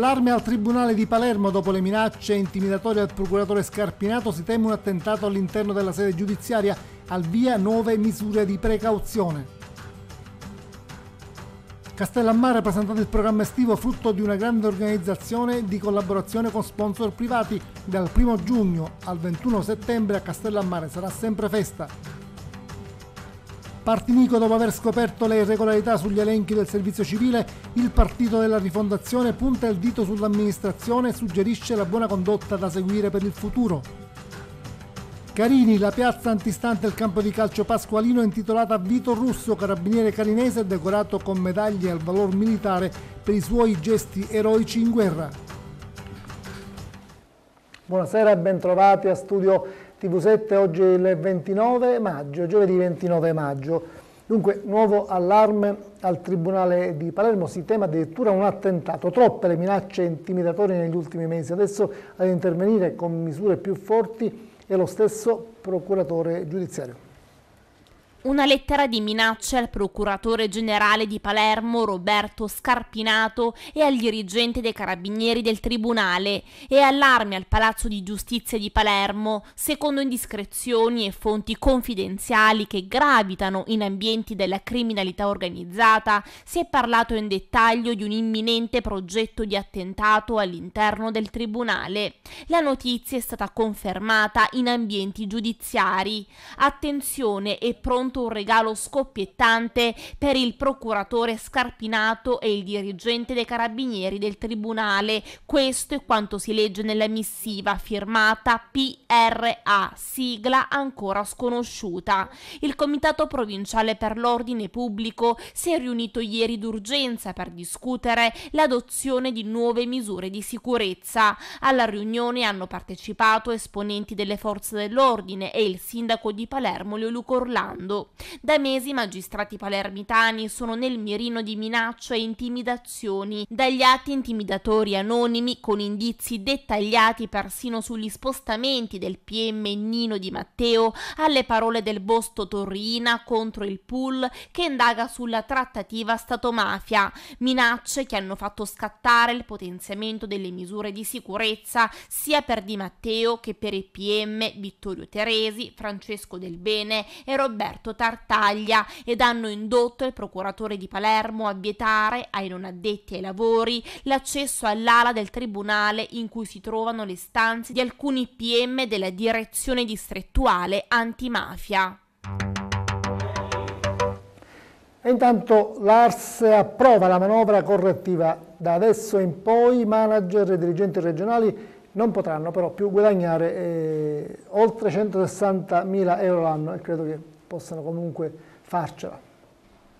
Allarme al Tribunale di Palermo dopo le minacce intimidatorie al procuratore Scarpinato si teme un attentato all'interno della sede giudiziaria, al via nuove misure di precauzione. Castellammare ha presentato il programma estivo frutto di una grande organizzazione di collaborazione con sponsor privati. Dal 1 giugno al 21 settembre a Castellammare sarà sempre festa. Partinico dopo aver scoperto le irregolarità sugli elenchi del servizio civile, il partito della rifondazione punta il dito sull'amministrazione e suggerisce la buona condotta da seguire per il futuro. Carini, la piazza antistante al campo di calcio pasqualino è intitolata a Vito Russo, carabiniere carinese decorato con medaglie al valor militare per i suoi gesti eroici in guerra. Buonasera e bentrovati a Studio TV7 oggi il 29 maggio, giovedì 29 maggio. Dunque, nuovo allarme al Tribunale di Palermo, si tema addirittura un attentato. Troppe le minacce intimidatorie negli ultimi mesi, adesso ad intervenire con misure più forti è lo stesso procuratore giudiziario una lettera di minacce al procuratore generale di Palermo Roberto Scarpinato e al dirigente dei carabinieri del tribunale e allarme al Palazzo di Giustizia di Palermo, secondo indiscrezioni e fonti confidenziali che gravitano in ambienti della criminalità organizzata, si è parlato in dettaglio di un imminente progetto di attentato all'interno del tribunale. La notizia è stata confermata in ambienti giudiziari. Attenzione e pronto stato un regalo scoppiettante per il procuratore Scarpinato e il dirigente dei carabinieri del tribunale. Questo è quanto si legge nella missiva firmata PRA, sigla ancora sconosciuta. Il Comitato Provinciale per l'Ordine Pubblico si è riunito ieri d'urgenza per discutere l'adozione di nuove misure di sicurezza. Alla riunione hanno partecipato esponenti delle forze dell'ordine e il sindaco di Palermo Leoluco Orlando. Da mesi i magistrati palermitani sono nel mirino di minacce e intimidazioni, dagli atti intimidatori anonimi con indizi dettagliati persino sugli spostamenti del PM Nino Di Matteo alle parole del Bosto Torrina contro il pool che indaga sulla trattativa Stato-mafia, minacce che hanno fatto scattare il potenziamento delle misure di sicurezza sia per Di Matteo che per i PM Vittorio Teresi, Francesco Del Bene e Roberto Roberto Tartaglia ed hanno indotto il procuratore di Palermo a vietare ai non addetti ai lavori l'accesso all'ala del tribunale in cui si trovano le stanze di alcuni PM della direzione distrettuale antimafia. E intanto l'ARS approva la manovra correttiva. Da adesso in poi i manager e dirigenti regionali non potranno però più guadagnare eh, oltre 160 mila euro l'anno e credo che possano comunque farcela.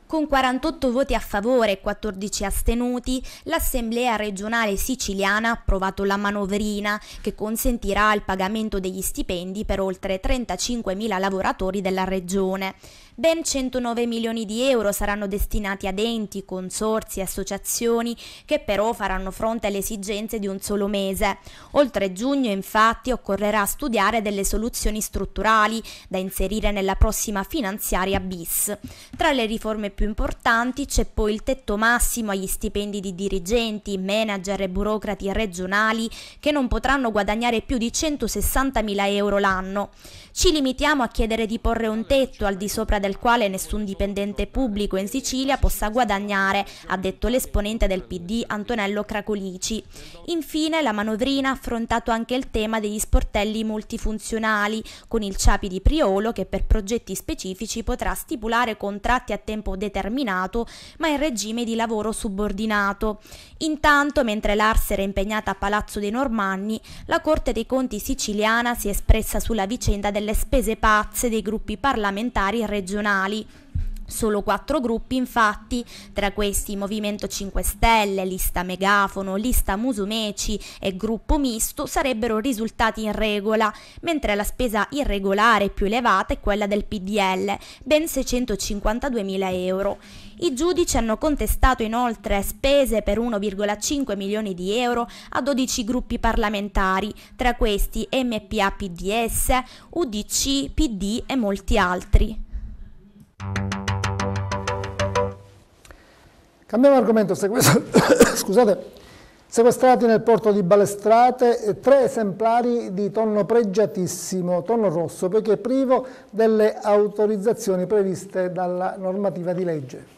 Con 48 voti a favore e 14 astenuti, l'Assemblea regionale siciliana ha approvato la manovrina che consentirà il pagamento degli stipendi per oltre 35.000 lavoratori della regione. Ben 109 milioni di euro saranno destinati ad enti, consorsi, associazioni che però faranno fronte alle esigenze di un solo mese. Oltre giugno infatti occorrerà studiare delle soluzioni strutturali da inserire nella prossima finanziaria bis. Tra le riforme più importanti c'è poi il tetto massimo agli stipendi di dirigenti, manager e burocrati regionali che non potranno guadagnare più di 160 mila euro l'anno. Ci limitiamo a chiedere di porre un tetto al di sopra del del quale nessun dipendente pubblico in Sicilia possa guadagnare, ha detto l'esponente del PD Antonello Cracolici. Infine la manovrina ha affrontato anche il tema degli sportelli multifunzionali, con il Ciapi di Priolo che per progetti specifici potrà stipulare contratti a tempo determinato ma in regime di lavoro subordinato. Intanto, mentre l'Ars era impegnata a Palazzo dei Normanni, la Corte dei Conti siciliana si è espressa sulla vicenda delle spese pazze dei gruppi parlamentari regionali regionali. Solo quattro gruppi, infatti, tra questi Movimento 5 Stelle, Lista Megafono, Lista Musumeci e Gruppo Misto, sarebbero risultati in regola, mentre la spesa irregolare più elevata è quella del PDL, ben 652.000 euro. I giudici hanno contestato inoltre spese per 1,5 milioni di euro a 12 gruppi parlamentari, tra questi MPA PDS, UDC, PD e molti altri. Cambiamo argomento, scusate, sequestrati nel porto di Balestrate eh, tre esemplari di tonno pregiatissimo, tonno rosso, perché privo delle autorizzazioni previste dalla normativa di legge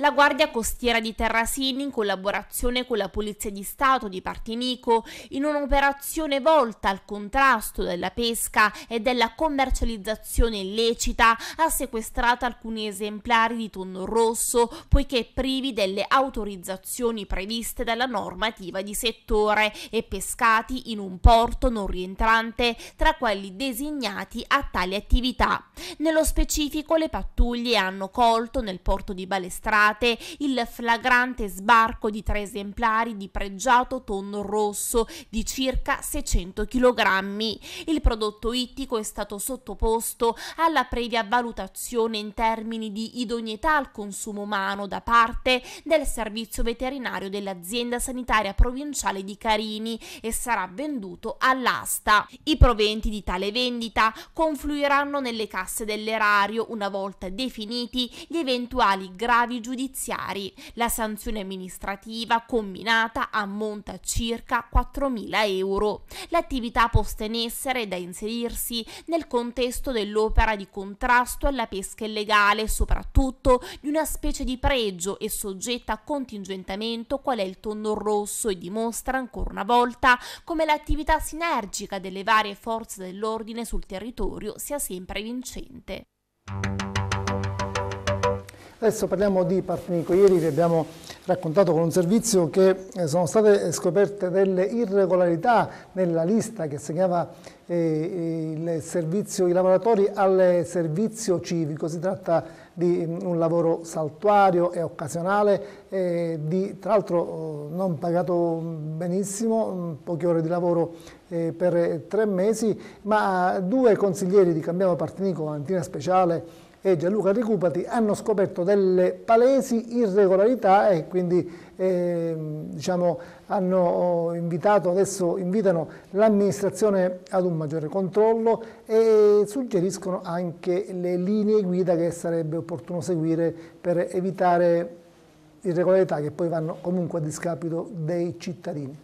la Guardia Costiera di Terrasini, in collaborazione con la Polizia di Stato di Partinico, in un'operazione volta al contrasto della pesca e della commercializzazione illecita, ha sequestrato alcuni esemplari di tonno rosso, poiché privi delle autorizzazioni previste dalla normativa di settore e pescati in un porto non rientrante tra quelli designati a tali attività. Nello specifico le pattuglie hanno colto nel porto di Balestrata notate il flagrante sbarco di tre esemplari di pregiato tonno rosso di circa 600 kg. Il prodotto ittico è stato sottoposto alla previa valutazione in termini di idoneità al consumo umano da parte del servizio veterinario dell'azienda sanitaria provinciale di Carini e sarà venduto all'asta. I proventi di tale vendita confluiranno nelle casse dell'erario una volta definiti gli eventuali gravi giudizi giudiziari. La sanzione amministrativa combinata ammonta a circa 4.000 euro. L'attività posta in essere è da inserirsi nel contesto dell'opera di contrasto alla pesca illegale, soprattutto di una specie di pregio e soggetta a contingentamento qual è il tonno rosso e dimostra ancora una volta come l'attività sinergica delle varie forze dell'ordine sul territorio sia sempre vincente. Adesso parliamo di Partnico. Ieri vi abbiamo raccontato con un servizio che eh, sono state scoperte delle irregolarità nella lista che segnava eh, servizio, i lavoratori al servizio civico. Si tratta di mm, un lavoro saltuario e occasionale, eh, di, tra l'altro oh, non pagato benissimo, mm, poche ore di lavoro eh, per tre mesi, ma due consiglieri di Cambiamo Partnico, Valentina Speciale e Gianluca Recupati hanno scoperto delle palesi irregolarità e quindi eh, diciamo, hanno oh, invitato, adesso invitano l'amministrazione ad un maggiore controllo e suggeriscono anche le linee guida che sarebbe opportuno seguire per evitare irregolarità che poi vanno comunque a discapito dei cittadini.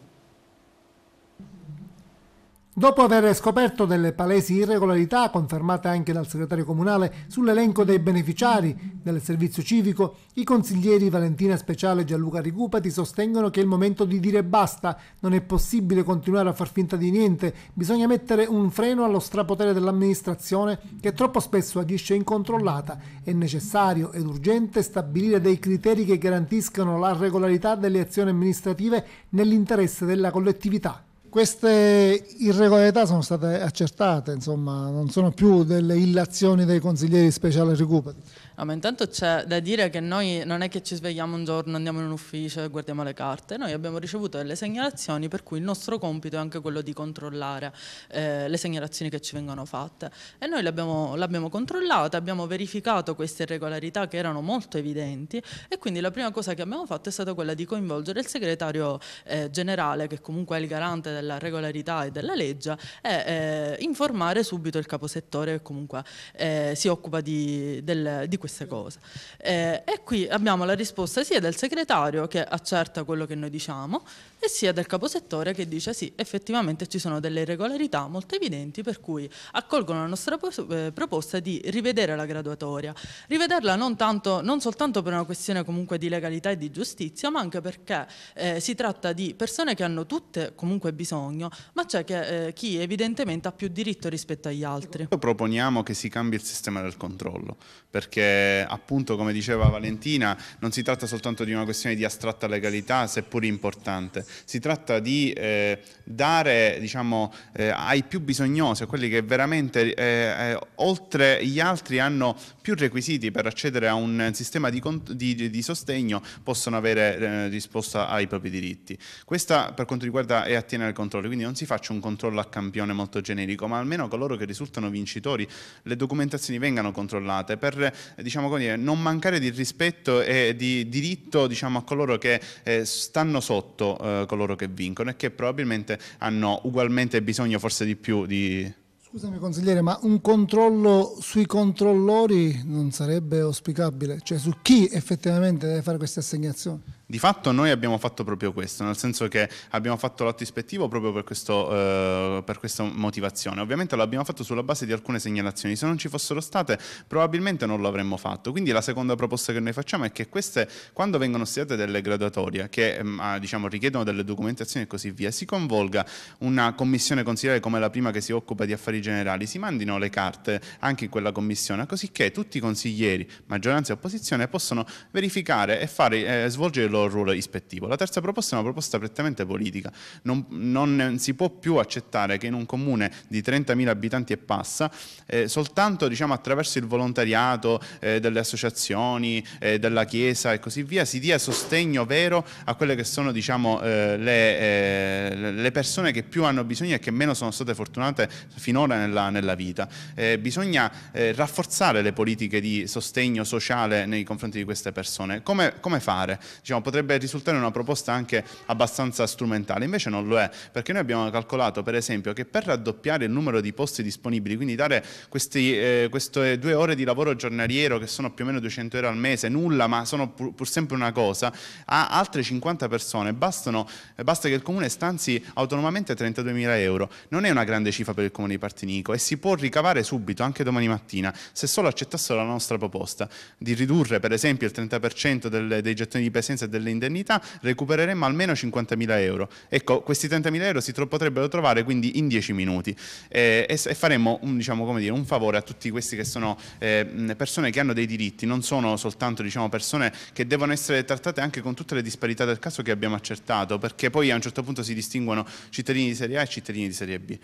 Dopo aver scoperto delle palesi irregolarità confermate anche dal segretario comunale sull'elenco dei beneficiari del servizio civico, i consiglieri Valentina Speciale e Gianluca Rigupati sostengono che è il momento di dire basta, non è possibile continuare a far finta di niente, bisogna mettere un freno allo strapotere dell'amministrazione che troppo spesso agisce incontrollata. È necessario ed urgente stabilire dei criteri che garantiscano la regolarità delle azioni amministrative nell'interesse della collettività. Queste irregolarità sono state accertate, insomma, non sono più delle illazioni dei consiglieri speciali recuperi. Ah, ma intanto c'è da dire che noi non è che ci svegliamo un giorno, andiamo in un ufficio e guardiamo le carte, noi abbiamo ricevuto delle segnalazioni per cui il nostro compito è anche quello di controllare eh, le segnalazioni che ci vengono fatte e noi le abbiamo, abbiamo controllate, abbiamo verificato queste irregolarità che erano molto evidenti e quindi la prima cosa che abbiamo fatto è stata quella di coinvolgere il segretario eh, generale che comunque è il garante della regolarità e della legge e eh, informare subito il caposettore che comunque eh, si occupa di, del, di questo queste cose. Eh, e qui abbiamo la risposta sia del segretario che accerta quello che noi diciamo e sia del caposettore che dice sì, effettivamente ci sono delle irregolarità molto evidenti per cui accolgono la nostra eh, proposta di rivedere la graduatoria. Rivederla non, tanto, non soltanto per una questione comunque di legalità e di giustizia, ma anche perché eh, si tratta di persone che hanno tutte comunque bisogno, ma c'è eh, chi evidentemente ha più diritto rispetto agli altri. Proponiamo che si cambi il sistema del controllo, perché eh, appunto come diceva Valentina non si tratta soltanto di una questione di astratta legalità seppur importante, si tratta di eh, dare diciamo, eh, ai più bisognosi, a quelli che veramente eh, eh oltre gli altri hanno più requisiti per accedere a un sistema di, di, di sostegno possono avere eh, risposta ai propri diritti. Questa per quanto riguarda e attiene al controllo, quindi non si faccia un controllo a campione molto generico, ma almeno coloro che risultano vincitori le documentazioni vengano controllate per diciamo così, non mancare di rispetto e di diritto diciamo, a coloro che eh, stanno sotto eh, coloro che vincono e che probabilmente hanno ugualmente bisogno forse di più di... Scusami consigliere, ma un controllo sui controllori non sarebbe auspicabile? Cioè su chi effettivamente deve fare queste assegnazioni? Di fatto noi abbiamo fatto proprio questo, nel senso che abbiamo fatto l'atto ispettivo proprio per, questo, eh, per questa motivazione. Ovviamente l'abbiamo fatto sulla base di alcune segnalazioni, se non ci fossero state probabilmente non lo avremmo fatto. Quindi la seconda proposta che noi facciamo è che queste, quando vengono studiate delle graduatorie, che eh, diciamo, richiedono delle documentazioni e così via, si convolga una commissione consigliere come la prima che si occupa di affari generali, si mandino le carte anche in quella commissione, così che tutti i consiglieri, maggioranza e opposizione, possono verificare e fare, eh, svolgere ruolo ispettivo. La terza proposta è una proposta prettamente politica. Non, non si può più accettare che in un comune di 30.000 abitanti e passa, eh, soltanto diciamo, attraverso il volontariato eh, delle associazioni, eh, della Chiesa e così via, si dia sostegno vero a quelle che sono diciamo, eh, eh, le, le, persone che più hanno bisogno e che meno sono state fortunate finora nella, nella vita. Eh, bisogna rafforzare le politiche di sostegno sociale nei confronti di queste persone. Come, come fare? Diciamo, potrebbe risultare una proposta anche abbastanza strumentale, invece non lo è, perché noi abbiamo calcolato per esempio che per raddoppiare il numero di posti disponibili, quindi dare questi, eh, queste due ore di lavoro giornaliero che sono più o meno 200 euro al mese, nulla ma sono pur, pur sempre una cosa, a altre 50 persone bastano, basta che il comune stanzi autonomamente 32.000 euro, non è una grande cifra per il comune di Partinico e si può ricavare subito, anche domani mattina, se solo accettassero la nostra proposta di ridurre per esempio il 30% del, dei gettoni di presenza e del delle indennità, recupereremmo almeno 50.000 euro. Ecco, questi 30.000 euro si tro potrebbero trovare quindi in 10 minuti eh, e, e, faremmo un, diciamo, dire, un, favore a tutti questi che sono eh, persone che hanno dei diritti, non sono soltanto diciamo, persone che devono essere trattate anche con tutte le disparità del caso che abbiamo accertato, perché poi a un certo punto si distinguono cittadini di serie A e cittadini di serie B.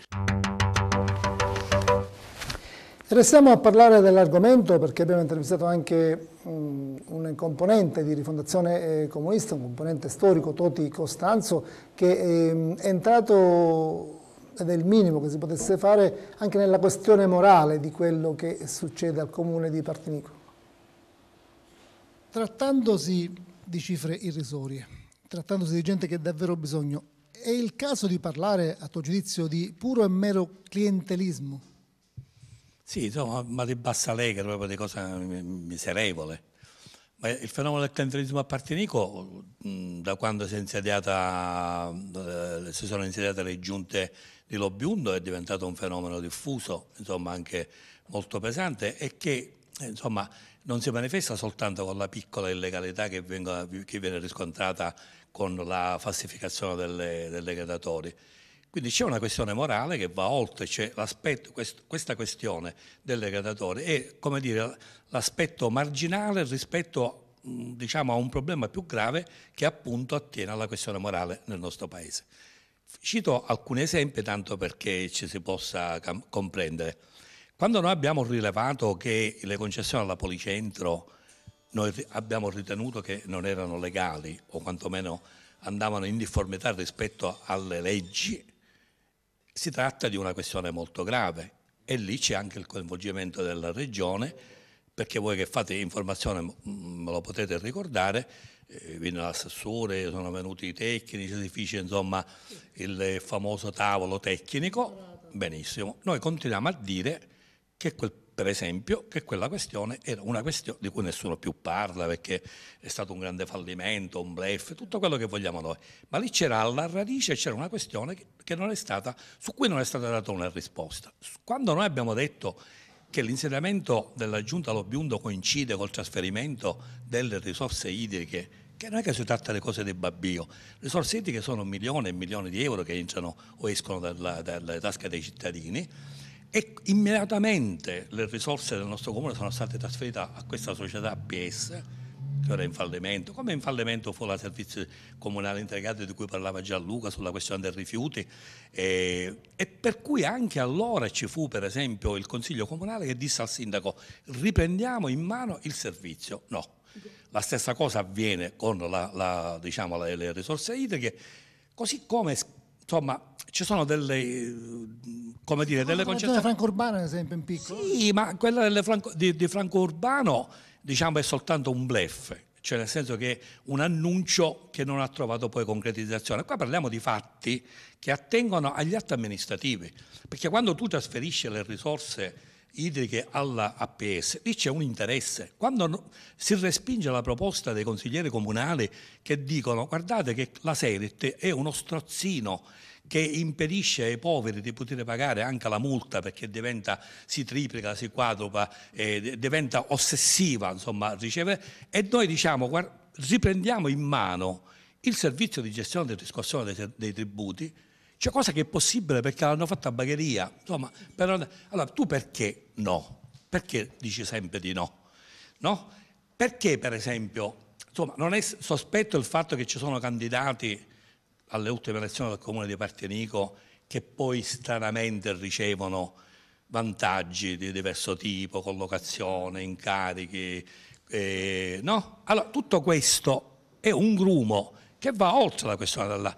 Restiamo a parlare dell'argomento perché abbiamo intervistato anche un, componente di Rifondazione eh, Comunista, un componente storico, Toti Costanzo, che ehm, è entrato ed è il minimo che si potesse fare anche nella questione morale di quello che succede al comune di Partinico. Trattandosi di cifre irrisorie, trattandosi di gente che ha davvero bisogno, è il caso di parlare, a tuo giudizio, di puro e mero clientelismo? Sì, insomma, ma di bassa lega, proprio di cosa miserevole. Ma il fenomeno del clientelismo Partinico, da quando si, insediata, eh, si sono insediate le giunte di Lobbiundo, è diventato un fenomeno diffuso, insomma anche molto pesante e che eh, insomma, non si manifesta soltanto con la piccola illegalità che, venga, che viene riscontrata con la falsificazione delle, delle gradatori, quindi c'è una questione morale che va oltre, cioè quest, questa questione del degradatore è come dire l'aspetto marginale rispetto diciamo, a un problema più grave che appunto attiene alla questione morale nel nostro paese. Cito alcuni esempi tanto perché ci si possa comprendere. Quando noi abbiamo rilevato che le concessioni alla Policentro noi abbiamo ritenuto che non erano legali o quantomeno andavano in difformità rispetto alle leggi, si tratta di una questione molto grave e lì c'è anche il coinvolgimento della Regione, perché voi che fate informazione me lo potete ricordare, eh, vino l'assessore, sono venuti i tecnici, si fece insomma il famoso tavolo tecnico, esatto. benissimo. Noi continuiamo a dire che quel per esempio, che quella questione era una questione di cui nessuno più parla perché è stato un grande fallimento, un blef, tutto quello che vogliamo noi. Ma lì c'era alla radice c'era una questione stata, su cui non è stata data una risposta. Quando noi abbiamo detto che l'insediamento della giunta Lobiundo coincide col trasferimento delle risorse idriche che non è che si tratta di cose del babbio, le risorse idriche sono milioni e milioni di euro che entrano o escono dalle tasche dei cittadini e immediatamente le risorse del nostro comune sono state trasferite a questa società PS che ora è in fallimento, come in fallimento fu la servizio comunale integrato di cui parlava Gianluca sulla questione dei rifiuti e, e per cui anche allora ci fu per esempio il consiglio comunale che disse al sindaco riprendiamo in mano il servizio, no. La stessa cosa avviene con la, la, diciamo, le, le risorse idriche, così come insomma ci sono delle, come dire, delle concezioni... Franco Urbano, ad esempio, in piccolo. Sì, ma quella Franco, di, di, Franco Urbano, diciamo, è soltanto un blef, cioè nel senso che è un annuncio che non ha trovato poi concretizzazione. Qua parliamo di fatti che attengono agli atti amministrativi, perché quando tu trasferisci le risorse idriche alla APS, lì c'è un interesse. Quando si respinge la proposta dei consiglieri comunali che dicono guardate che la Serit è uno strozzino che impedisce ai poveri di poter pagare anche la multa perché diventa, si triplica, si quadrupa, eh, diventa ossessiva, insomma, riceve, e noi diciamo guarda, riprendiamo in mano il servizio di gestione e riscossione dei, dei tributi cioè cosa che è possibile perché l'hanno fatta a bagheria. Insomma, per... Allora tu perché no? Perché dici sempre di no? No? Perché per esempio, insomma, non è sospetto il fatto che ci sono candidati alle ultime elezioni del comune di Partenico che poi stranamente ricevono vantaggi di diverso tipo, collocazione, incarichi, eh, no? Allora tutto questo è un grumo che va oltre la questione della...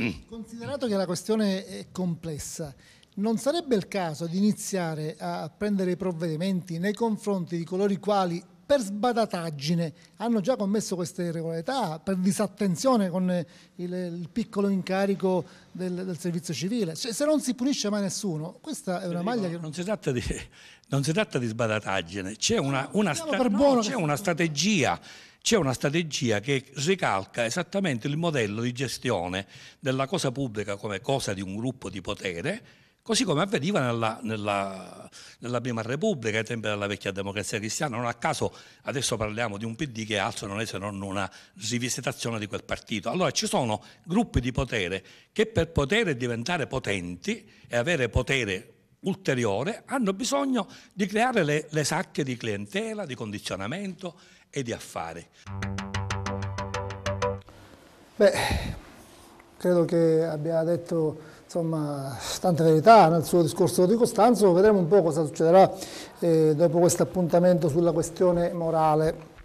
Mm. considerato che la questione è complessa, non sarebbe il caso di iniziare a prendere i provvedimenti nei confronti di coloro i quali per sbadataggine hanno già commesso queste irregolarità, per disattenzione con il, il piccolo incarico del, del servizio civile. Cioè, se non si punisce mai nessuno, questa è una maglia che... Non si tratta di, non si tratta di sbadataggine, c'è una, una, sta... no, una strategia c'è una strategia che ricalca esattamente il modello di gestione della cosa pubblica come cosa di un gruppo di potere, così come avveniva nella, nella, nella Prima Repubblica, ai tempi della vecchia democrazia cristiana. Non a caso adesso parliamo di un PD che altro non è se non una rivisitazione di quel partito. Allora ci sono gruppi di potere che per poter diventare potenti e avere potere ulteriore hanno bisogno di creare le, le sacche di clientela, di condizionamento e di affari. Beh, credo che abbia detto insomma, tanta verità nel suo discorso di Costanzo, vedremo un po' cosa succederà eh, dopo questo appuntamento sulla questione morale.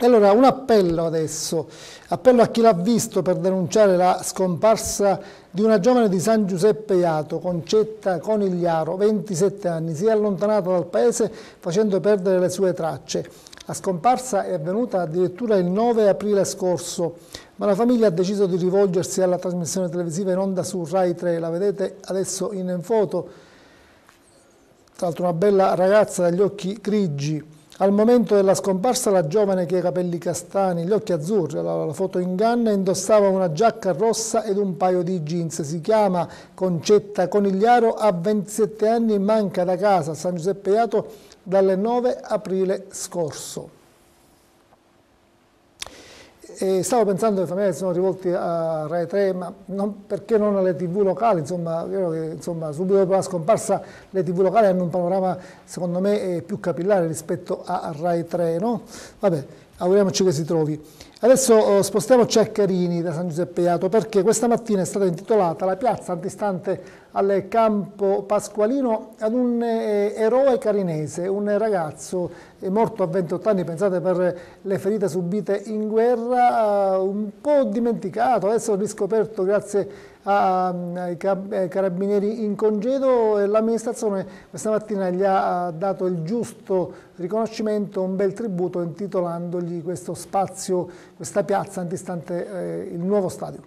Allora, un appello adesso, appello a chi l'ha visto per denunciare la scomparsa di una giovane di San Giuseppe Iato, Concetta Conigliaro, 27 anni, si è allontanata dal paese facendo perdere le sue tracce. La scomparsa è avvenuta addirittura il 9 aprile scorso, ma la famiglia ha deciso di rivolgersi alla trasmissione televisiva in onda su Rai 3. La vedete adesso in foto, tra l'altro una bella ragazza dagli occhi grigi. Al momento della scomparsa la giovane che ha i capelli castani, gli occhi azzurri, la, la foto inganna, indossava una giacca rossa ed un paio di jeans. Si chiama Concetta Conigliaro, ha 27 anni, e manca da casa a San Giuseppe Iato dalle 9 aprile scorso. E stavo pensando che alle famiglie che sono rivolti a Rai 3, ma non, perché non alle tv locali, insomma, che, insomma, subito dopo la scomparsa le tv locali hanno un panorama secondo me eh, più capillare rispetto a Rai 3, no? Vabbè, auguriamoci che si trovi. Adesso eh, spostiamoci a Carini da San Giuseppe Iato perché questa mattina è stata intitolata la piazza antistante al campo Pasqualino ad un eh, eroe carinese, un ragazzo eh, morto a 28 anni, pensate per le ferite subite in guerra, un po' dimenticato, adesso riscoperto grazie mm, ai carabinieri in congedo e l'amministrazione questa mattina gli ha dato il giusto riconoscimento, un bel tributo intitolandogli questo spazio questa piazza antistante eh, il nuovo stadio.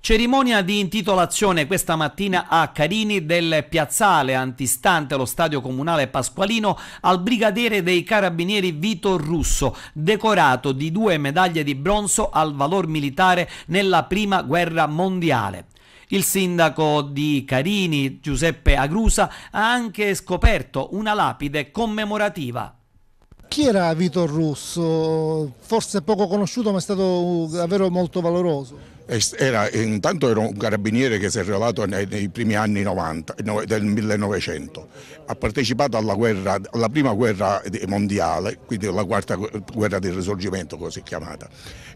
Cerimonia di intitolazione questa mattina a Carini del piazzale antistante lo stadio comunale Pasqualino al brigadiere dei carabinieri Vito Russo, decorato di due medaglie di bronzo al valor militare nella prima guerra mondiale. Il sindaco di Carini, Giuseppe Agrusa, ha anche scoperto una lapide commemorativa. Chi era Vitor Russo? Forse poco conosciuto ma è stato uh, davvero molto valoroso. Era, intanto era un carabiniere che si è rivelato nei, nei, primi anni 90, del 1900, ha partecipato alla, guerra, alla prima guerra mondiale, quindi la quarta guerra del risorgimento così chiamata.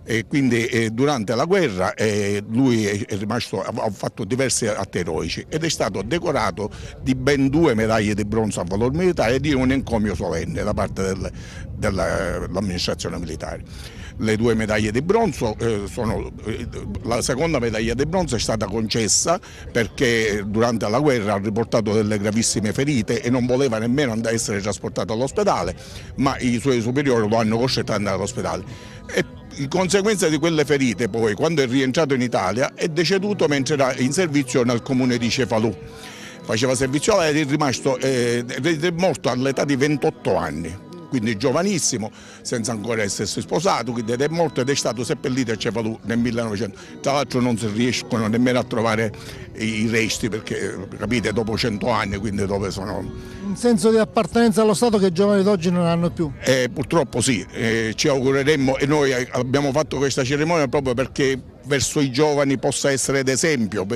E quindi eh, durante la guerra eh, lui è rimasto, ha fatto diversi atti eroici ed è stato decorato di ben due medaglie di bronzo a valor militare e di un encomio solenne da parte del, dell'amministrazione militare le due medaglie di bronzo, eh, sono, eh, la seconda medaglia di bronzo è stata concessa perché durante la guerra ha riportato delle gravissime ferite e non voleva nemmeno andare a essere trasportato all'ospedale, ma i suoi superiori lo hanno costretto ad andare all'ospedale. in conseguenza di quelle ferite poi, quando è rientrato in Italia, è deceduto mentre era in servizio nel comune di Cefalù faceva servizio ed è, rimasto, eh, è morto all'età di 28 anni quindi giovanissimo, senza ancora essersi sposato, quindi ed è morto ed è stato seppellito a Cefalù nel 1900. Tra l'altro non si riescono nemmeno a trovare i resti perché, capite, dopo 100 anni, quindi dove sono... Un senso di appartenenza allo Stato che i giovani d'oggi non hanno più? Eh, purtroppo sì, eh, ci augureremmo e noi abbiamo fatto questa cerimonia proprio perché verso i giovani possa essere d'esempio,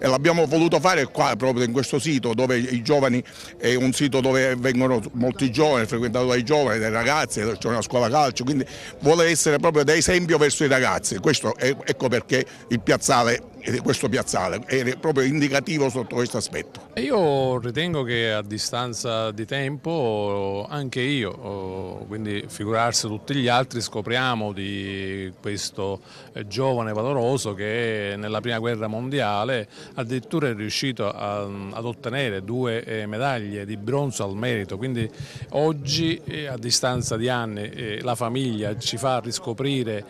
l'abbiamo voluto fare qua proprio in questo sito dove i giovani, è un sito dove vengono molti giovani, frequentato dai giovani, dai ragazzi, c'è una scuola calcio, quindi vuole essere proprio d'esempio verso i ragazzi, questo è, ecco perché il piazzale e questo piazzale è proprio indicativo sotto questo aspetto. Io ritengo che a distanza di tempo anche io, oh, quindi figurarsi tutti gli altri, scopriamo di questo eh, giovane valoroso che nella prima guerra mondiale addirittura è riuscito a, mm, ad ottenere due eh, medaglie di bronzo al merito, quindi oggi eh, a distanza di anni la famiglia ci fa riscoprire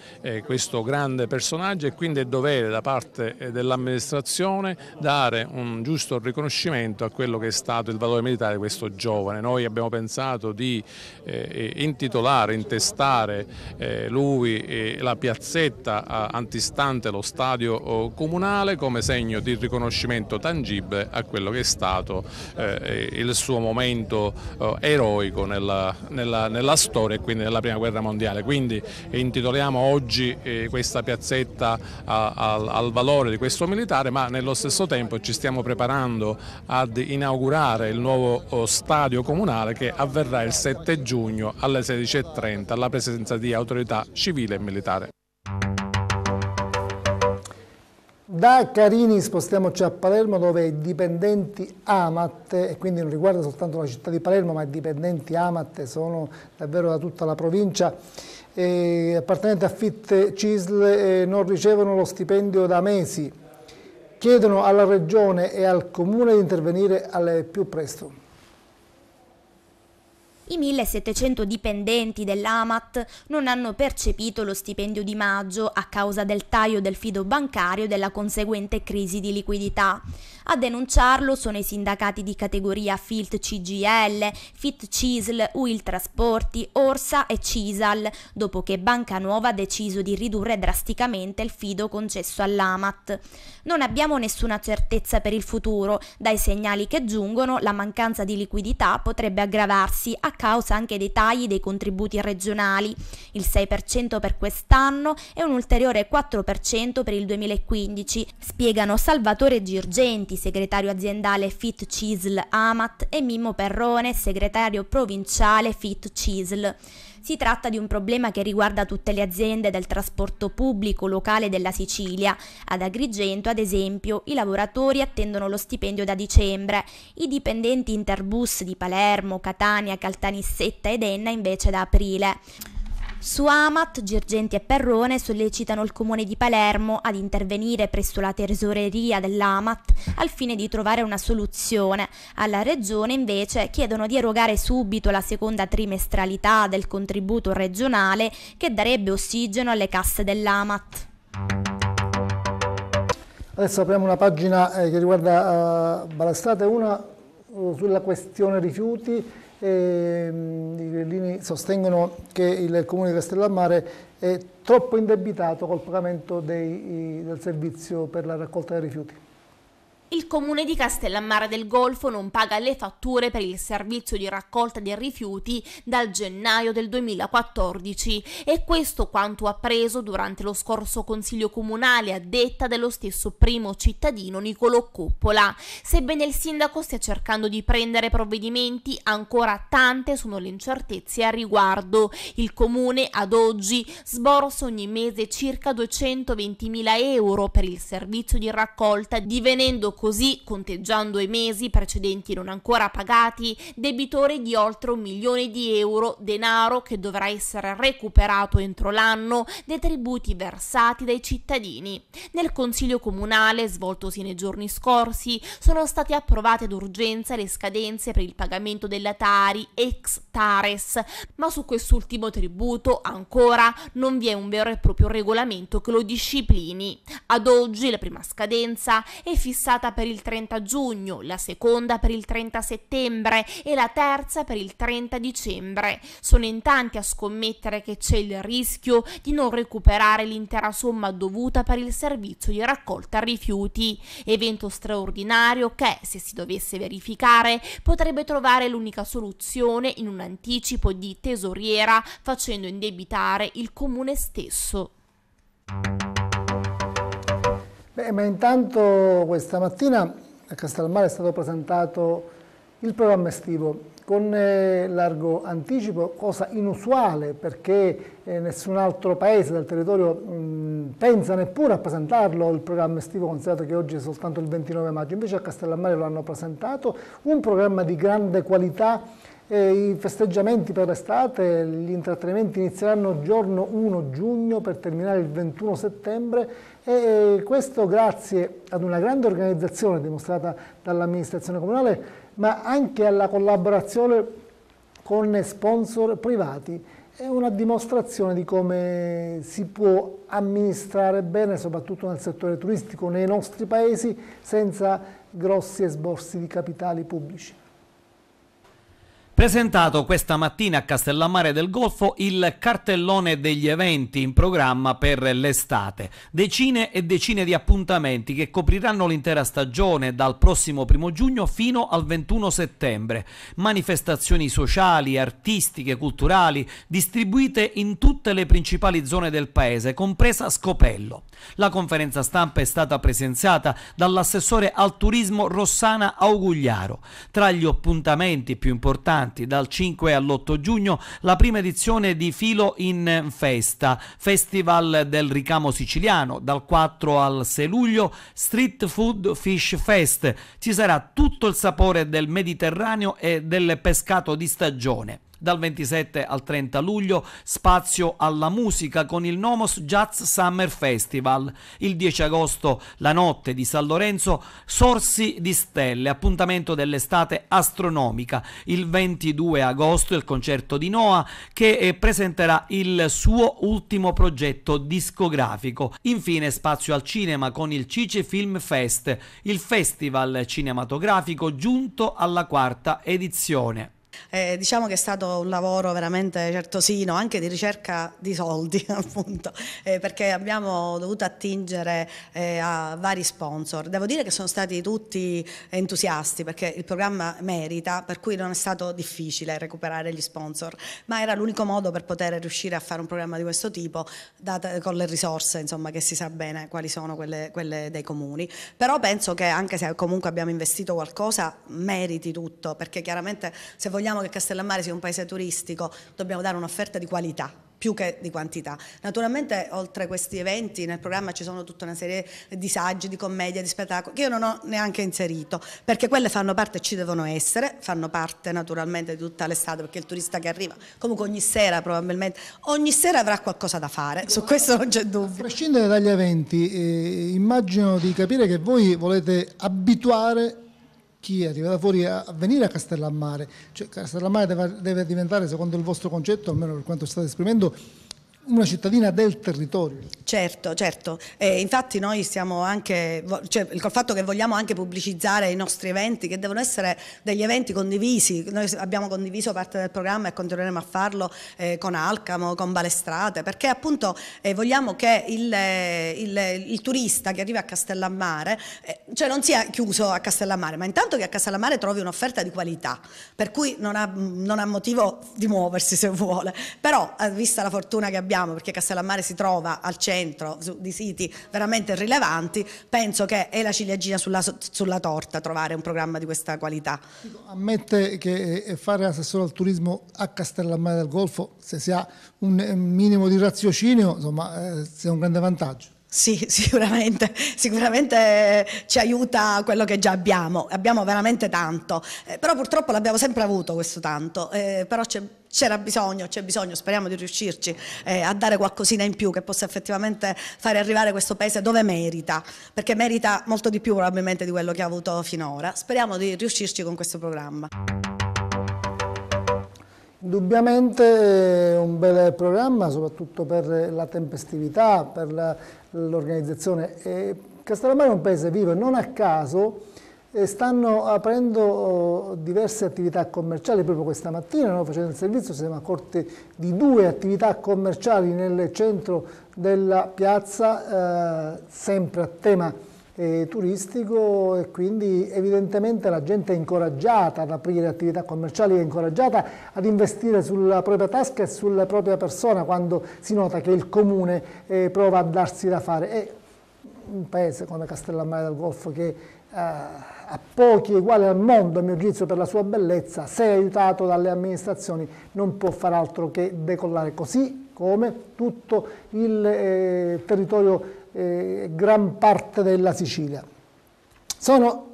questo grande personaggio e quindi è dovere da parte dell'amministrazione dare un giusto riconoscimento a quello che è stato il valore militare di questo giovane. Noi abbiamo pensato di eh, intitolare, intestare eh, lui eh, la piazzetta antistante lo stadio oh, comunale come segno di riconoscimento tangibile a quello che è stato eh, il suo momento oh, eroico nella, nella, nella, storia e quindi nella prima guerra mondiale. Quindi intitoliamo oggi eh, questa piazzetta al, al valore di questo militare, ma nello stesso tempo ci stiamo preparando ad inaugurare il nuovo oh, stadio comunale che avverrà il 7 giugno alle 16.30 alla presenza di autorità civile e militare. Da Carini spostiamoci a Palermo dove i dipendenti Amat, e quindi non riguarda soltanto la città di Palermo ma i dipendenti Amat sono davvero da tutta la provincia, eh, appartenenti a FIT CISL eh, non ricevono lo stipendio da mesi. Chiedono alla Regione e al Comune di intervenire al più presto. I 1700 dipendenti dell'AMAT non hanno percepito lo stipendio di maggio a causa del taglio del fido bancario e della conseguente crisi di liquidità. A denunciarlo sono i sindacati di categoria FILT CGL, FIT CISL, UIL Trasporti, Orsa e CISAL, dopo che Banca Nuova ha deciso di ridurre drasticamente il fido concesso all'AMAT. Non abbiamo nessuna certezza per il futuro, dai segnali che giungono la mancanza di liquidità potrebbe aggravarsi a causa anche dei tagli dei contributi regionali, il 6% per quest'anno e un ulteriore 4% per il 2015, spiegano Salvatore Girgenti, segretario aziendale FIT CISL AMAT e Mimmo Perrone, segretario provinciale FIT CISL. Si tratta di un problema che riguarda tutte le aziende del trasporto pubblico locale della Sicilia. Ad Agrigento, ad esempio, i lavoratori attendono lo stipendio da dicembre, i dipendenti Interbus di Palermo, Catania, Caltanissetta ed Enna invece da aprile. Su Amat, Girgenti e Perrone sollecitano il comune di Palermo ad intervenire presso la tesoreria dell'Amat al fine di trovare una soluzione. Alla regione invece chiedono di erogare subito la seconda trimestralità del contributo regionale che darebbe ossigeno alle casse dell'Amat. Adesso apriamo una pagina eh, che riguarda uh, Balastrate, una eh, sulla questione rifiuti Ehm, i grillini sostengono che il comune di Castellammare è troppo indebitato col pagamento dei, del servizio per la raccolta dei rifiuti. Il comune di Castellammare del Golfo non paga le fatture per il servizio di raccolta dei rifiuti dal gennaio del 2014 e questo quanto appreso durante lo scorso consiglio comunale a detta dello stesso primo cittadino Nicolo Coppola. Sebbene il sindaco stia cercando di prendere provvedimenti, ancora tante sono le incertezze a riguardo. Il comune ad oggi sborsa ogni mese circa 220.000 euro per il servizio di raccolta divenendo così, conteggiando i mesi precedenti non ancora pagati, debitore di oltre un milione di euro, denaro che dovrà essere recuperato entro l'anno, dei tributi versati dai cittadini. Nel Consiglio Comunale, svoltosi nei giorni scorsi, sono state approvate d'urgenza le scadenze per il pagamento della Tari ex Tares, ma su quest'ultimo tributo ancora non vi è un vero e proprio regolamento che lo disciplini. Ad oggi la prima scadenza è fissata puntata per il 30 giugno, la seconda per il 30 settembre e la terza per il 30 dicembre. Sono in tanti a scommettere che c'è il rischio di non recuperare l'intera somma dovuta per il servizio di raccolta rifiuti, evento straordinario che, se si dovesse verificare, potrebbe trovare l'unica soluzione in un anticipo di tesoriera facendo indebitare il comune stesso. Beh, ma intanto questa mattina a Castelmare è stato presentato il programma estivo con eh, largo anticipo, cosa inusuale perché eh, nessun altro paese del territorio pensa neppure a presentarlo il programma estivo considerato che oggi è soltanto il 29 maggio, invece a Castellammare lo hanno presentato, un programma di grande qualità eh, I festeggiamenti per l'estate, gli intrattenimenti inizieranno giorno 1 giugno per terminare il 21 settembre e questo grazie ad una grande organizzazione dimostrata dall'amministrazione comunale, ma anche alla collaborazione con sponsor privati. È una dimostrazione di come si può amministrare bene, soprattutto nel settore turistico, nei nostri paesi, senza grossi esborsi di capitali pubblici. Presentato questa mattina a Castellammare del Golfo il cartellone degli eventi in programma per l'estate. Decine e decine di appuntamenti che copriranno l'intera stagione dal prossimo primo giugno fino al 21 settembre. Manifestazioni sociali, artistiche, culturali distribuite in tutte le principali zone del paese, compresa Scopello. La conferenza stampa è stata presenziata dall'assessore al turismo Rossana Augugliaro. Tra gli appuntamenti più importanti, dal 5 all'8 giugno, la prima edizione di Filo in Festa, Festival del Ricamo Siciliano, dal 4 al 6 luglio, Street Food Fish Fest. Ci sarà tutto il sapore del Mediterraneo e del pescato di stagione. Dal 27 al 30 luglio spazio alla musica con il Nomos Jazz Summer Festival. Il 10 agosto la notte di San Lorenzo Sorsi di Stelle, appuntamento dell'estate astronomica. Il 22 agosto il concerto di Noah che eh, presenterà il suo ultimo progetto discografico. Infine spazio al cinema con il Cice Film Fest, il festival cinematografico giunto alla quarta edizione. Eh, diciamo che è stato un lavoro veramente certosino, anche di ricerca di soldi appunto, eh, perché abbiamo dovuto attingere eh, a vari sponsor. Devo dire che sono stati tutti entusiasti perché il programma merita, per cui non è stato difficile recuperare gli sponsor, ma era l'unico modo per poter riuscire a fare un programma di questo tipo date, con le risorse insomma, che si sa bene quali sono quelle, quelle dei comuni. Però penso che anche se comunque abbiamo investito qualcosa, meriti tutto, perché chiaramente se vogliamo vogliamo che Castellammare sia un paese turistico, dobbiamo dare un'offerta di qualità più che di quantità. Naturalmente oltre a questi eventi nel programma ci sono tutta una serie di saggi, di commedia, di spettacoli che io non ho neanche inserito perché quelle fanno parte, e ci devono essere, fanno parte naturalmente di tutta l'estate perché il turista che arriva comunque ogni sera probabilmente, ogni sera avrà qualcosa da fare, su questo non c'è dubbio. A prescindere dagli eventi, eh, immagino di capire che voi volete abituare chi arriverà fuori a venire a Castellammare. Cioè, Castellammare deve, deve diventare, secondo il vostro concetto, almeno per quanto state esprimendo, una cittadina del territorio. Certo, certo. Eh, infatti noi stiamo anche, cioè, col fatto che vogliamo anche pubblicizzare i nostri eventi, che devono essere degli eventi condivisi. Noi abbiamo condiviso parte del programma e continueremo a farlo eh, con Alcamo, con Balestrate, perché appunto eh, vogliamo che il, eh, il, il, turista che arriva a Castellammare, eh, cioè non sia chiuso a Castellammare, ma intanto che a Castellammare trovi un'offerta di qualità, per cui non ha, non ha motivo di muoversi se vuole. Però, eh, vista la fortuna che abbiamo, sappiamo perché Castellammare si trova al centro di siti veramente rilevanti, penso che è la ciliegina sulla, sulla torta trovare un programma di questa qualità. Ammette che eh, fare assessore al turismo a Castellammare del Golfo, se si ha un eh, minimo di raziocinio, insomma, eh, sia un grande vantaggio. Sì, sicuramente, sicuramente eh, ci aiuta quello che già abbiamo, abbiamo veramente tanto, eh, però purtroppo l'abbiamo sempre avuto questo tanto, eh, però c'era bisogno, c'è bisogno, speriamo di riuscirci eh, a dare qualcosina in più che possa effettivamente fare arrivare questo paese dove merita, perché merita molto di più probabilmente di quello che ha avuto finora, speriamo di riuscirci con questo programma. Indubbiamente un bel programma, soprattutto per la tempestività, per la l'organizzazione. Castellammare è un paese vivo e non a caso stanno aprendo oh, diverse attività commerciali proprio questa mattina, noi facendo il servizio siamo a corte di due attività commerciali nel centro della piazza, eh, sempre a tema eh, turistico e quindi evidentemente la gente è incoraggiata ad aprire attività commerciali, è incoraggiata ad investire sulla propria tasca e sulla propria persona quando si nota che il comune eh, prova a darsi da fare. E un paese come Castellammare del Golfo che eh, a pochi uguali al mondo, a mio giudizio, per la sua bellezza, se aiutato dalle amministrazioni non può far altro che decollare, così come tutto il eh, territorio eh, gran parte della Sicilia. Sono,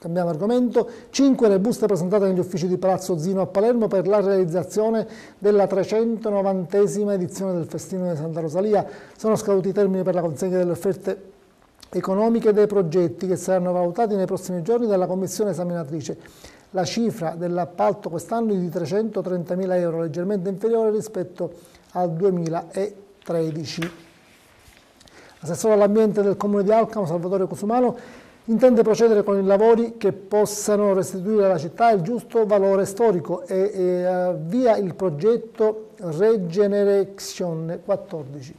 cambiamo argomento, cinque le buste presentate negli uffici di Palazzo Zino a Palermo per la realizzazione della 390esima edizione del Festino di Santa Rosalia. Sono scaduti i termini per la consegna delle offerte economiche dei progetti che saranno valutati nei prossimi giorni dalla commissione esaminatrice. La cifra dell'appalto quest'anno è di 330.000 euro, leggermente inferiore rispetto al 2013. L'assessore all'ambiente del Comune di Alcamo, Salvatore Cosumano, intende procedere con i lavori che possano restituire alla città il giusto valore storico e, e avvia eh, il progetto Regeneration 14.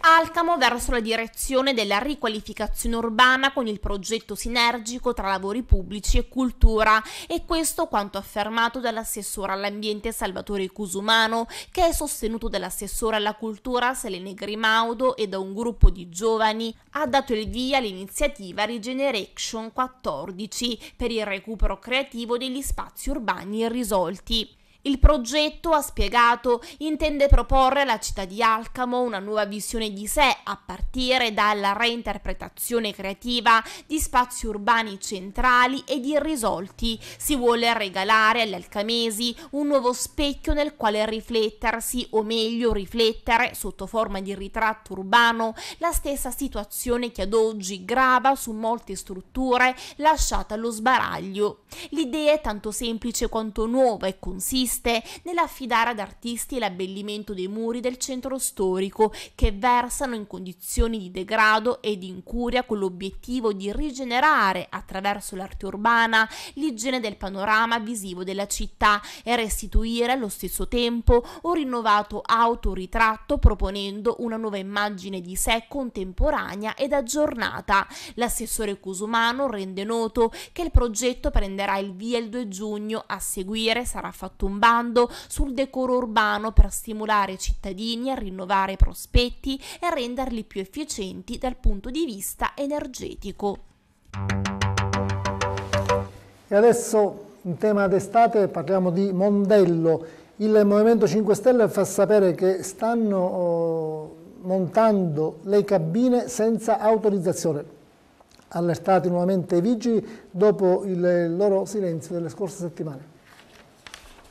Alcamo verso la direzione della riqualificazione urbana con il progetto sinergico tra lavori pubblici e cultura e questo quanto affermato dall'assessore all'ambiente Salvatore Cusumano che è sostenuto dall'assessore alla cultura Selene Grimaudo e da un gruppo di giovani ha dato il via all'iniziativa Regeneration 14 per il recupero creativo degli spazi urbani irrisolti. Il progetto, ha spiegato, intende proporre alla città di Alcamo una nuova visione di sé a partire dalla reinterpretazione creativa di spazi urbani centrali ed irrisolti. Si vuole regalare agli alcamesi un nuovo specchio nel quale riflettersi, o meglio riflettere, sotto forma di ritratto urbano, la stessa situazione che ad oggi grava su molte strutture lasciate allo sbaraglio. L'idea è tanto semplice quanto nuova e consiste consiste nell'affidare ad artisti l'abbellimento dei muri del centro storico che versano in condizioni di degrado e di incuria con l'obiettivo di rigenerare attraverso l'arte urbana l'igiene del panorama visivo della città e restituire allo stesso tempo un rinnovato autoritratto proponendo una nuova immagine di sé contemporanea ed aggiornata. L'assessore Cusumano rende noto che il progetto prenderà il via il 2 giugno, a seguire sarà fatto un bando sul decoro urbano per stimolare i cittadini a rinnovare i prospetti e renderli più efficienti dal punto di vista energetico. E adesso in tema d'estate parliamo di Mondello. Il Movimento 5 Stelle fa sapere che stanno oh, montando le cabine senza autorizzazione. Allertati nuovamente i vigili dopo il loro silenzio delle scorse settimane.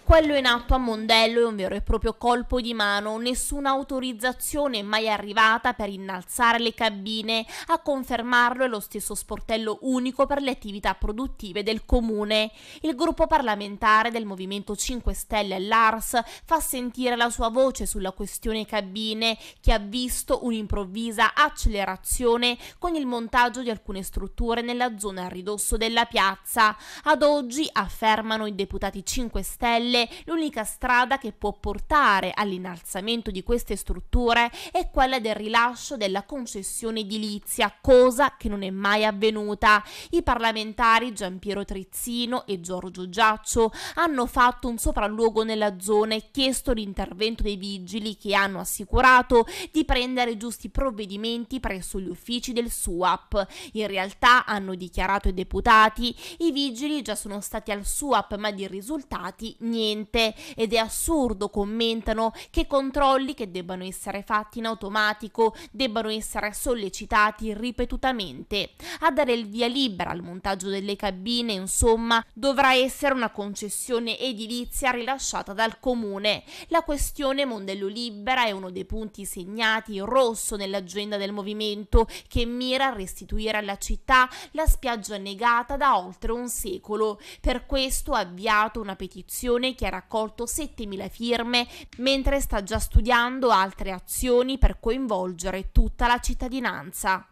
Quello in atto a Mondello è un vero e proprio colpo di mano, nessuna autorizzazione è mai arrivata per innalzare le cabine, a confermarlo è lo stesso sportello unico per le attività produttive del comune. Il gruppo parlamentare del Movimento 5 Stelle e l'ARS fa sentire la sua voce sulla questione cabine che ha visto un'improvvisa accelerazione con il montaggio di alcune strutture nella zona a ridosso della piazza. Ad oggi, affermano i deputati 5 Stelle, civile, l'unica strada che può portare all'innalzamento di queste strutture è quella del rilascio della concessione edilizia, cosa che non è mai avvenuta. I parlamentari Giampiero Trizzino e Giorgio Giaccio hanno fatto un sopralluogo nella zona e chiesto l'intervento dei vigili che hanno assicurato di prendere giusti provvedimenti presso gli uffici del SUAP. In realtà, hanno dichiarato i deputati, i vigili già sono stati al SUAP ma di risultati niente niente ed è assurdo, commentano, che controlli che debbano essere fatti in automatico debbano essere sollecitati ripetutamente. A dare il via libera al montaggio delle cabine, insomma, dovrà essere una concessione edilizia rilasciata dal comune. La questione Mondello Libera è uno dei punti segnati in rosso nell'agenda del movimento che mira a restituire alla città la spiaggia negata da oltre un secolo. Per questo ha avviato una petizione che ha raccolto 7.000 firme mentre sta già studiando altre azioni per coinvolgere tutta la cittadinanza.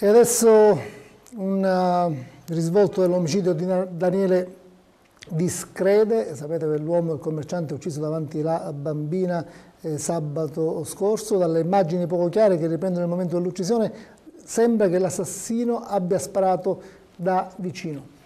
E adesso un eh, risvolto dell'omicidio di Daniele Discrede, sapete quell'uomo, il commerciante ucciso davanti alla bambina eh, sabato scorso, dalle immagini poco chiare che riprendono il momento dell'uccisione, sembra che l'assassino abbia sparato da vicino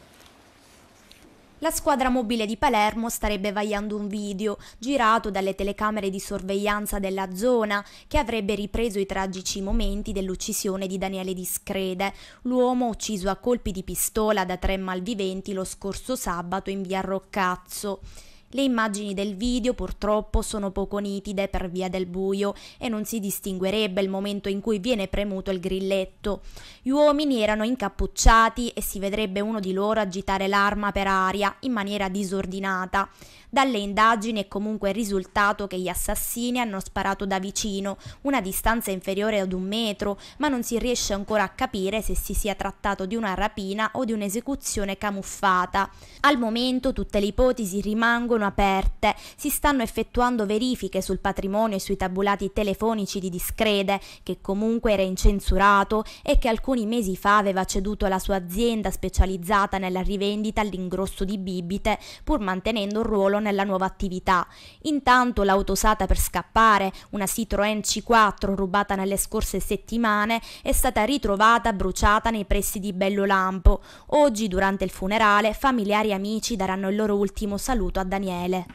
la squadra mobile di Palermo starebbe vagliando un video girato dalle telecamere di sorveglianza della zona che avrebbe ripreso i tragici momenti dell'uccisione di Daniele Discrede, l'uomo ucciso a colpi di pistola da tre malviventi lo scorso sabato in via Roccazzo. Le immagini del video purtroppo sono poco nitide per via del buio e non si distinguerebbe il momento in cui viene premuto il grilletto. Gli uomini erano incappucciati e si vedrebbe uno di loro agitare l'arma per aria in maniera disordinata. Dalle indagini è comunque risultato che gli assassini hanno sparato da vicino, una distanza inferiore ad un metro, ma non si riesce ancora a capire se si sia trattato di una rapina o di un'esecuzione camuffata. Al momento tutte le ipotesi rimangono aperte, si stanno effettuando verifiche sul patrimonio e sui tabulati telefonici di Discrede, che comunque era incensurato e che alcuni mesi fa aveva ceduto la sua azienda specializzata nella rivendita all'ingrosso di bibite, pur mantenendo un ruolo nella nuova attività. Intanto l'auto usata per scappare, una Citroën C4 rubata nelle scorse settimane, è stata ritrovata bruciata nei pressi di Bellolampo. Oggi, durante il funerale, familiari e amici daranno il loro ultimo saluto a Daniele.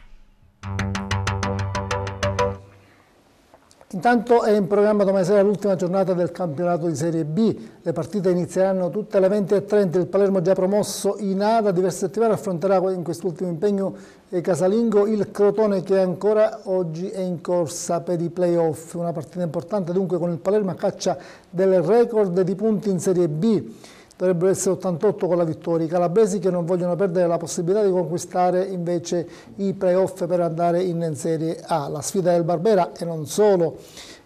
Intanto è in programma domani sera l'ultima giornata del campionato di Serie B. Le partite inizieranno tutte alle 20.30. Il Palermo già promosso in A da diverse settimane affronterà in quest'ultimo impegno eh, casalingo il Crotone che ancora oggi è in corsa per i playoff. Una partita importante dunque con il Palermo a caccia del record di punti in Serie B dovrebbero essere 88 con la vittoria. I calabresi che non vogliono perdere la possibilità di conquistare invece i playoff per andare in Serie A. La sfida del Barbera e non solo.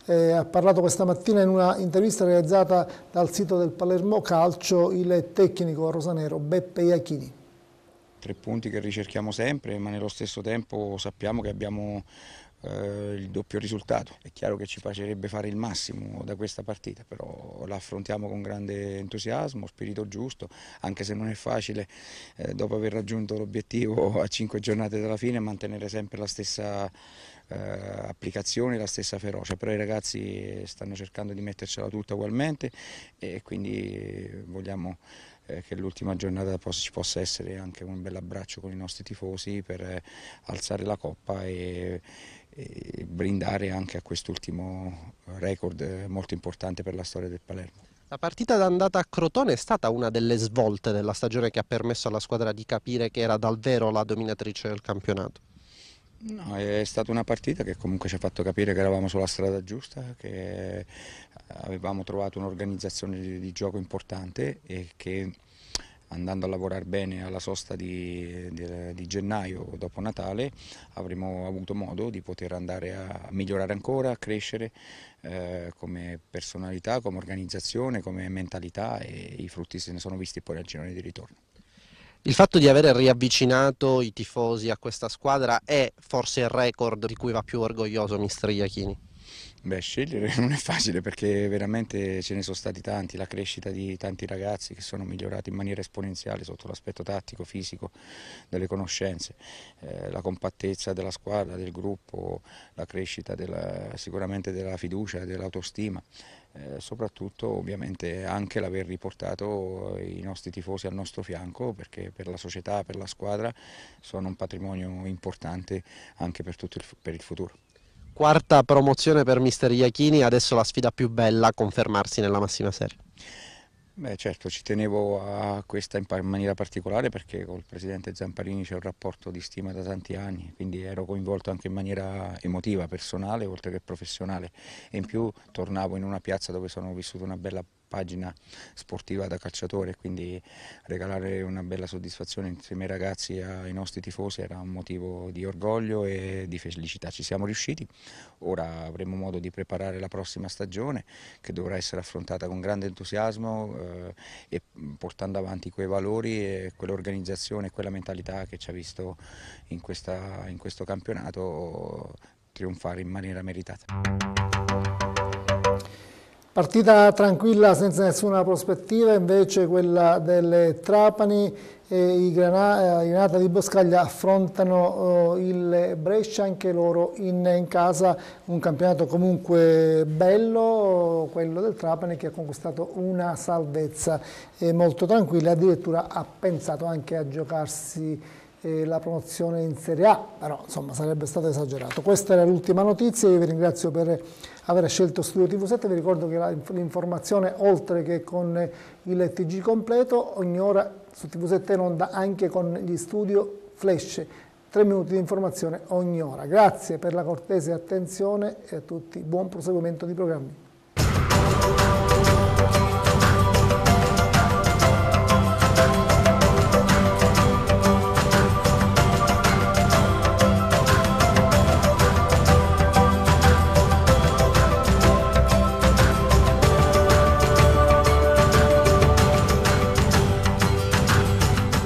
Eh, ha parlato questa mattina in una intervista realizzata dal sito del Palermo Calcio il tecnico rosanero Beppe Iachini. Tre punti che ricerchiamo sempre, ma nello stesso tempo sappiamo che abbiamo eh, il doppio risultato. È chiaro che ci piacerebbe fare il massimo da questa partita, però la affrontiamo con grande entusiasmo, spirito giusto, anche se non è facile eh, dopo aver raggiunto l'obiettivo a cinque giornate dalla fine mantenere sempre la stessa eh, applicazione, la stessa ferocia, però i ragazzi stanno cercando di mettercela tutta ugualmente e quindi vogliamo eh, che l'ultima giornata ci possa essere anche un bel abbraccio con i nostri tifosi per eh, alzare la coppa e e brindare anche a quest'ultimo record molto importante per la storia del Palermo. La partita d'andata a Crotone è stata una delle svolte della stagione che ha permesso alla squadra di capire che era davvero la dominatrice del campionato. No, è stata una partita che comunque ci ha fatto capire che eravamo sulla strada giusta, che avevamo trovato un'organizzazione di, gioco importante e che andando a lavorare bene alla sosta di, di, di, gennaio dopo Natale avremo avuto modo di poter andare a migliorare ancora, a crescere eh, come personalità, come organizzazione, come mentalità e i frutti se ne sono visti poi al girone di ritorno. Il fatto di aver riavvicinato i tifosi a questa squadra è forse il record di cui va più orgoglioso Iachini? Beh, scegliere non è facile perché veramente ce ne sono stati tanti, la crescita di tanti ragazzi che sono migliorati in maniera esponenziale sotto l'aspetto tattico, fisico, delle conoscenze, eh, la compattezza della squadra, del gruppo, la crescita della, sicuramente della fiducia, dell'autostima, eh, soprattutto ovviamente anche l'aver riportato i nostri tifosi al nostro fianco perché per la società, per la squadra sono un patrimonio importante anche per, tutto il, per il futuro. Quarta promozione per mister Iachini, adesso la sfida più bella, confermarsi nella massima serie. Beh certo, ci tenevo a questa in maniera particolare perché col presidente Zamparini c'è un rapporto di stima da tanti anni, quindi ero coinvolto anche in maniera emotiva, personale, oltre che professionale e in più tornavo in una piazza dove sono vissuto una bella pagina sportiva da calciatore, quindi regalare una bella soddisfazione insieme ai ragazzi e ai nostri tifosi era un motivo di orgoglio e di felicità. Ci siamo riusciti, ora avremo modo di preparare la prossima stagione che dovrà essere affrontata con grande entusiasmo eh, e portando avanti quei valori e quell'organizzazione e quella mentalità che ci ha visto in, questa, in questo campionato trionfare in maniera meritata. Partita tranquilla senza nessuna prospettiva, invece quella delle Trapani e i eh, Granata di Boscaglia affrontano eh, il Brescia, anche loro in, in, casa, un campionato comunque bello, quello del Trapani che ha conquistato una salvezza eh, molto tranquilla, addirittura ha pensato anche a giocarsi eh, la promozione in Serie A, però insomma sarebbe stato esagerato. Questa era l'ultima notizia, io vi ringrazio per aver scelto Studio TV7, vi ricordo che l'informazione oltre che con il TG completo, ogni ora su TV7 in onda anche con gli studio flash, tre minuti di informazione ogni ora. Grazie per la cortese attenzione e a tutti buon proseguimento di programmi.